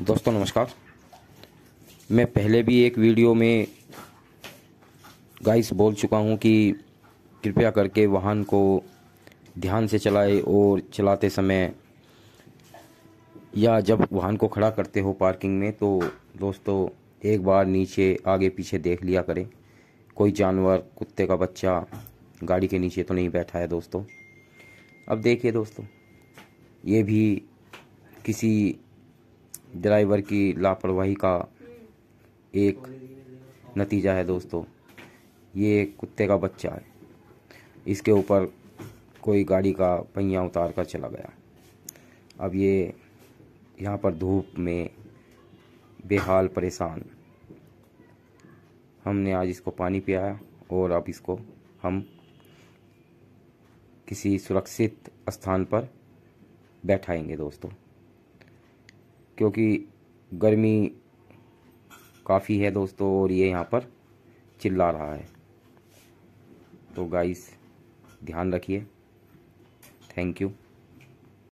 दोस्तों नमस्कार मैं पहले भी एक वीडियो में गाइस बोल चुका हूं कि कृपया करके वाहन को ध्यान से चलाए और चलाते समय या जब वाहन को खड़ा करते हो पार्किंग में तो दोस्तों एक बार नीचे आगे पीछे देख लिया करें कोई जानवर कुत्ते का बच्चा गाड़ी के नीचे तो नहीं बैठा है दोस्तों अब देखिए दोस्तों ये भी किसी ड्राइवर की लापरवाही का एक नतीजा है दोस्तों ये कुत्ते का बच्चा है इसके ऊपर कोई गाड़ी का पहिया उतार कर चला गया अब ये यहाँ पर धूप में बेहाल परेशान हमने आज इसको पानी पियाया और अब इसको हम किसी सुरक्षित स्थान पर बैठाएंगे दोस्तों क्योंकि गर्मी काफ़ी है दोस्तों और ये यहाँ पर चिल्ला रहा है तो गाइस ध्यान रखिए थैंक यू